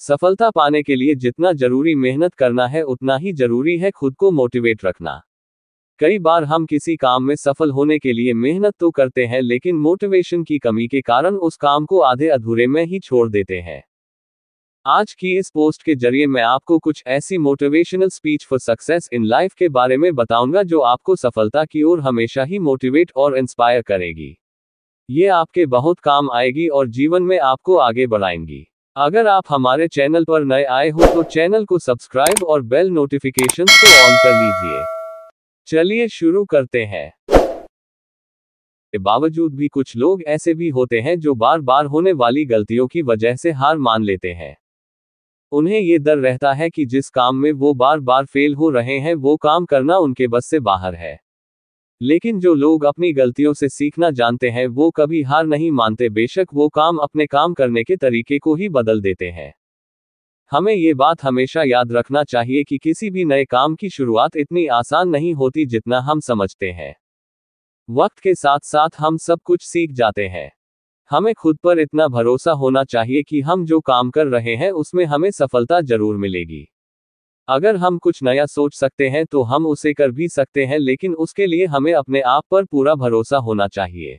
सफलता पाने के लिए जितना जरूरी मेहनत करना है उतना ही जरूरी है खुद को मोटिवेट रखना कई बार हम किसी काम में सफल होने के लिए मेहनत तो करते हैं लेकिन मोटिवेशन की कमी के कारण उस काम को आधे अधूरे में ही छोड़ देते हैं आज की इस पोस्ट के जरिए मैं आपको कुछ ऐसी motivational speech for success in life के बारे में बताऊंगा जो आपको सफलता की ओर हमेशा ही मोटिवेट और इंस्पायर करेगी ये आपके बहुत काम आएगी और जीवन में आपको आगे बढ़ाएंगी अगर आप हमारे चैनल पर नए आए हो तो चैनल को सब्सक्राइब और बेल नोटिफिकेशन को ऑन कर लीजिए चलिए शुरू करते हैं बावजूद भी कुछ लोग ऐसे भी होते हैं जो बार बार होने वाली गलतियों की वजह से हार मान लेते हैं उन्हें ये डर रहता है कि जिस काम में वो बार बार फेल हो रहे हैं वो काम करना उनके बस से बाहर है लेकिन जो लोग अपनी गलतियों से सीखना जानते हैं वो कभी हार नहीं मानते बेशक वो काम अपने काम करने के तरीके को ही बदल देते हैं हमें ये बात हमेशा याद रखना चाहिए कि किसी भी नए काम की शुरुआत इतनी आसान नहीं होती जितना हम समझते हैं वक्त के साथ साथ हम सब कुछ सीख जाते हैं हमें खुद पर इतना भरोसा होना चाहिए कि हम जो काम कर रहे हैं उसमें हमें सफलता जरूर मिलेगी अगर हम कुछ नया सोच सकते हैं तो हम उसे कर भी सकते हैं लेकिन उसके लिए हमें अपने आप पर पूरा भरोसा होना चाहिए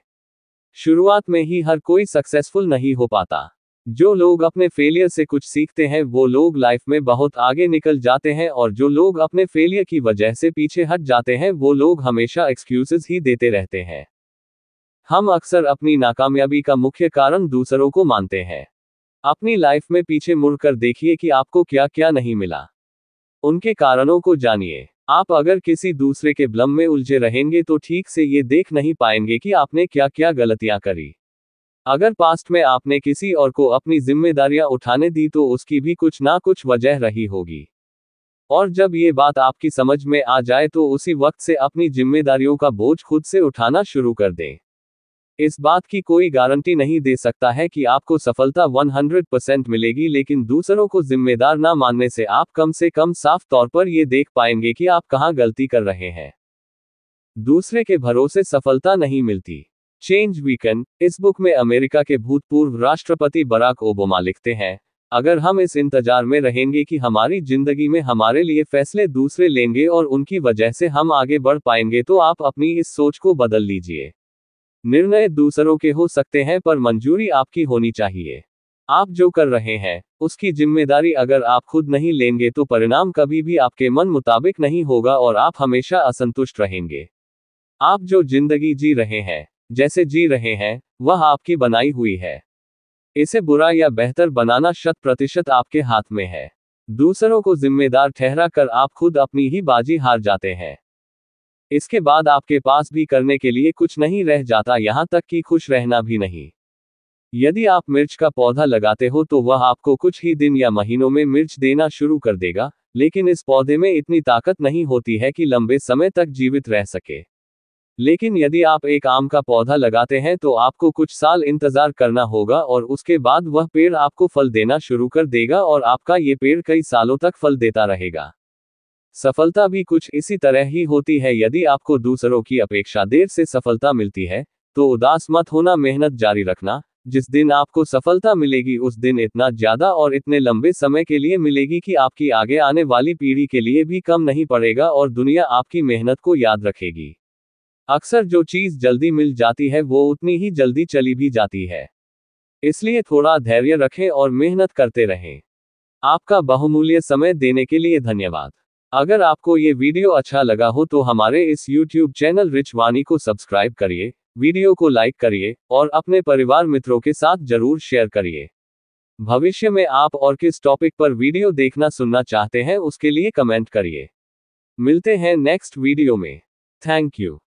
शुरुआत में ही हर कोई सक्सेसफुल नहीं हो पाता जो लोग अपने फेलियर से कुछ सीखते हैं वो लोग लाइफ में बहुत आगे निकल जाते हैं और जो लोग अपने फेलियर की वजह से पीछे हट जाते हैं वो लोग हमेशा एक्सक्यूजेस ही देते रहते हैं हम अक्सर अपनी नाकामयाबी का मुख्य कारण दूसरों को मानते हैं अपनी लाइफ में पीछे मुड़कर देखिए कि आपको क्या क्या नहीं मिला उनके कारणों को जानिए आप अगर किसी दूसरे के ब्लम में उलझे रहेंगे तो ठीक से ये देख नहीं पाएंगे कि आपने क्या क्या गलतियां करी अगर पास्ट में आपने किसी और को अपनी जिम्मेदारियां उठाने दी तो उसकी भी कुछ ना कुछ वजह रही होगी और जब ये बात आपकी समझ में आ जाए तो उसी वक्त से अपनी जिम्मेदारियों का बोझ खुद से उठाना शुरू कर दें इस बात की कोई गारंटी नहीं दे सकता है कि आपको सफलता 100% मिलेगी लेकिन दूसरों को जिम्मेदार ना मानने से आप कम से कम साफ तौर पर ये देख पाएंगे कि आप कहाँ गलती कर रहे हैं दूसरे के भरोसे सफलता नहीं मिलती चेंज वीकन इस बुक में अमेरिका के भूतपूर्व राष्ट्रपति बराक ओबामा लिखते हैं अगर हम इस इंतजार में रहेंगे कि हमारी जिंदगी में हमारे लिए फैसले दूसरे लेंगे और उनकी वजह से हम आगे बढ़ पाएंगे तो आप अपनी इस सोच को बदल लीजिए निर्णय दूसरों के हो सकते हैं पर मंजूरी आपकी होनी चाहिए आप जो कर रहे हैं उसकी जिम्मेदारी अगर आप खुद नहीं लेंगे तो परिणाम कभी भी आपके मन मुताबिक नहीं होगा और आप हमेशा असंतुष्ट रहेंगे आप जो जिंदगी जी रहे हैं जैसे जी रहे हैं वह आपकी बनाई हुई है इसे बुरा या बेहतर बनाना शत प्रतिशत आपके हाथ में है दूसरों को जिम्मेदार ठहरा कर आप खुद अपनी ही बाजी हार जाते हैं इसके बाद आपके पास भी करने के लिए कुछ नहीं रह जाता यहाँ तक कि खुश रहना भी नहीं यदि आप मिर्च का पौधा लगाते हो तो वह आपको कुछ ही दिन या महीनों में मिर्च देना शुरू कर देगा लेकिन इस पौधे में इतनी ताकत नहीं होती है कि लंबे समय तक जीवित रह सके लेकिन यदि आप एक आम का पौधा लगाते हैं तो आपको कुछ साल इंतजार करना होगा और उसके बाद वह पेड़ आपको फल देना शुरू कर देगा और आपका ये पेड़ कई सालों तक फल देता रहेगा सफलता भी कुछ इसी तरह ही होती है यदि आपको दूसरों की अपेक्षा देर से सफलता मिलती है तो उदास मत होना मेहनत जारी रखना जिस दिन आपको सफलता मिलेगी उस दिन इतना ज्यादा और इतने लंबे समय के लिए मिलेगी कि आपकी आगे आने वाली पीढ़ी के लिए भी कम नहीं पड़ेगा और दुनिया आपकी मेहनत को याद रखेगी अक्सर जो चीज जल्दी मिल जाती है वो उतनी ही जल्दी चली भी जाती है इसलिए थोड़ा धैर्य रखें और मेहनत करते रहें आपका बहुमूल्य समय देने के लिए धन्यवाद अगर आपको ये वीडियो अच्छा लगा हो तो हमारे इस YouTube चैनल रिच वानी को सब्सक्राइब करिए वीडियो को लाइक करिए और अपने परिवार मित्रों के साथ जरूर शेयर करिए भविष्य में आप और किस टॉपिक पर वीडियो देखना सुनना चाहते हैं उसके लिए कमेंट करिए मिलते हैं नेक्स्ट वीडियो में थैंक यू